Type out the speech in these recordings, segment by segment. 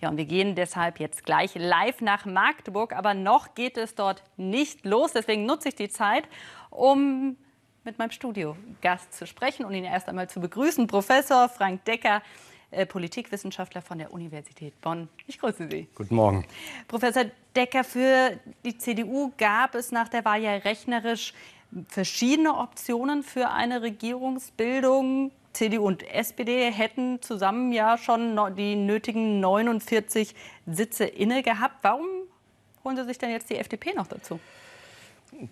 Ja, und wir gehen deshalb jetzt gleich live nach Magdeburg, aber noch geht es dort nicht los. Deswegen nutze ich die Zeit, um mit meinem Studiogast zu sprechen und ihn erst einmal zu begrüßen. Professor Frank Decker, äh, Politikwissenschaftler von der Universität Bonn. Ich grüße Sie. Guten Morgen. Professor Decker, für die CDU gab es nach der Wahl ja rechnerisch verschiedene Optionen für eine Regierungsbildung. CDU und SPD hätten zusammen ja schon die nötigen 49 Sitze inne gehabt. Warum holen Sie sich denn jetzt die FDP noch dazu?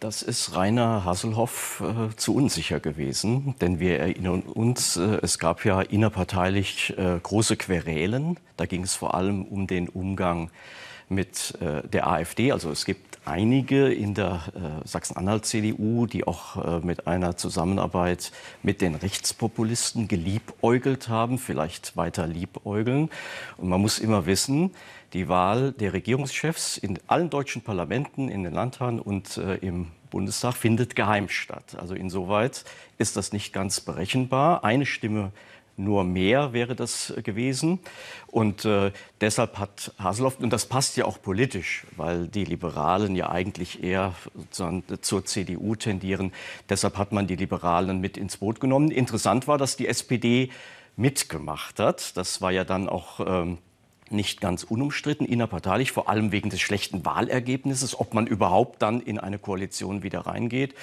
Das ist Rainer Hasselhoff äh, zu unsicher gewesen, denn wir erinnern uns, äh, es gab ja innerparteilich äh, große Querelen. Da ging es vor allem um den Umgang äh, mit äh, der AfD. Also es gibt einige in der äh, Sachsen-Anhalt-CDU, die auch äh, mit einer Zusammenarbeit mit den Rechtspopulisten geliebäugelt haben, vielleicht weiter liebäugeln. Und man muss immer wissen, die Wahl der Regierungschefs in allen deutschen Parlamenten, in den Landtagen und äh, im Bundestag findet geheim statt. Also insoweit ist das nicht ganz berechenbar. Eine Stimme nur mehr wäre das gewesen. Und äh, deshalb hat Haseloff, und das passt ja auch politisch, weil die Liberalen ja eigentlich eher zur CDU tendieren, deshalb hat man die Liberalen mit ins Boot genommen. Interessant war, dass die SPD mitgemacht hat. Das war ja dann auch ähm, nicht ganz unumstritten, innerparteilich, vor allem wegen des schlechten Wahlergebnisses, ob man überhaupt dann in eine Koalition wieder reingeht.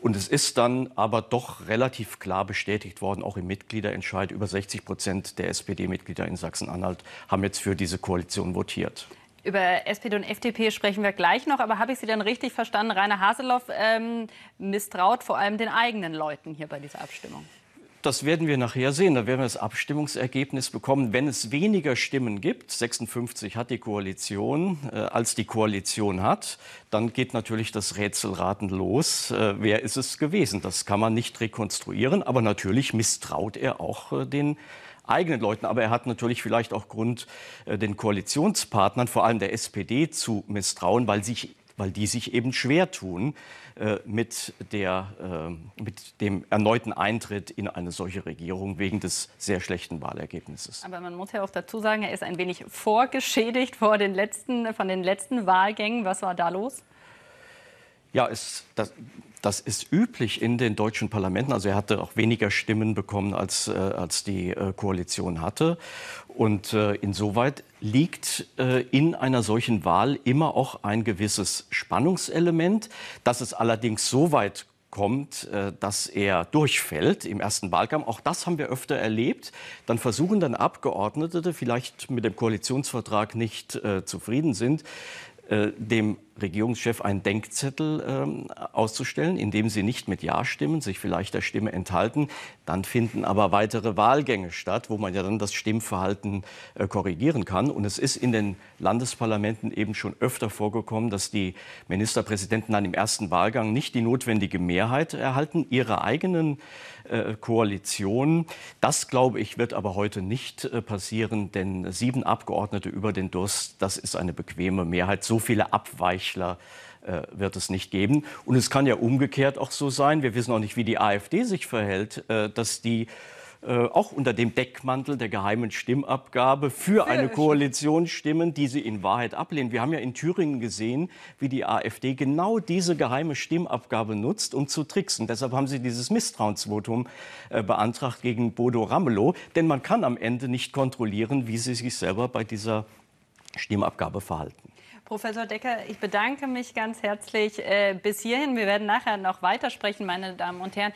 Und es ist dann aber doch relativ klar bestätigt worden, auch im Mitgliederentscheid, über 60 Prozent der SPD-Mitglieder in Sachsen-Anhalt haben jetzt für diese Koalition votiert. Über SPD und FDP sprechen wir gleich noch, aber habe ich Sie dann richtig verstanden? Rainer Haseloff ähm, misstraut vor allem den eigenen Leuten hier bei dieser Abstimmung. Das werden wir nachher sehen. Da werden wir das Abstimmungsergebnis bekommen. Wenn es weniger Stimmen gibt, 56 hat die Koalition, äh, als die Koalition hat, dann geht natürlich das Rätselraten los. Äh, wer ist es gewesen? Das kann man nicht rekonstruieren. Aber natürlich misstraut er auch äh, den eigenen Leuten. Aber er hat natürlich vielleicht auch Grund, äh, den Koalitionspartnern, vor allem der SPD, zu misstrauen, weil sich weil die sich eben schwer tun äh, mit, der, äh, mit dem erneuten Eintritt in eine solche Regierung wegen des sehr schlechten Wahlergebnisses. Aber man muss ja auch dazu sagen, er ist ein wenig vorgeschädigt vor den letzten, von den letzten Wahlgängen. Was war da los? Ja, es, das, das ist üblich in den deutschen Parlamenten. Also er hatte auch weniger Stimmen bekommen, als, äh, als die äh, Koalition hatte. Und äh, insoweit liegt äh, in einer solchen Wahl immer auch ein gewisses Spannungselement, dass es allerdings so weit kommt, äh, dass er durchfällt im ersten Wahlkampf. Auch das haben wir öfter erlebt. Dann versuchen dann Abgeordnete, die vielleicht mit dem Koalitionsvertrag nicht äh, zufrieden sind, äh, dem Regierungschef einen Denkzettel ähm, auszustellen, indem sie nicht mit Ja stimmen, sich vielleicht der Stimme enthalten. Dann finden aber weitere Wahlgänge statt, wo man ja dann das Stimmverhalten äh, korrigieren kann. Und es ist in den Landesparlamenten eben schon öfter vorgekommen, dass die Ministerpräsidenten dann im ersten Wahlgang nicht die notwendige Mehrheit erhalten, ihre eigenen äh, Koalitionen. Das, glaube ich, wird aber heute nicht äh, passieren, denn sieben Abgeordnete über den Durst, das ist eine bequeme Mehrheit. So viele Abweichungen Heuchler äh, wird es nicht geben. Und es kann ja umgekehrt auch so sein, wir wissen auch nicht, wie die AfD sich verhält, äh, dass die äh, auch unter dem Deckmantel der geheimen Stimmabgabe für eine Koalition stimmen, die sie in Wahrheit ablehnen. Wir haben ja in Thüringen gesehen, wie die AfD genau diese geheime Stimmabgabe nutzt, um zu tricksen. Deshalb haben sie dieses Misstrauensvotum äh, beantragt gegen Bodo Ramelow, denn man kann am Ende nicht kontrollieren, wie sie sich selber bei dieser Stimmabgabe verhalten. Professor Decker, ich bedanke mich ganz herzlich äh, bis hierhin. Wir werden nachher noch weitersprechen, meine Damen und Herren.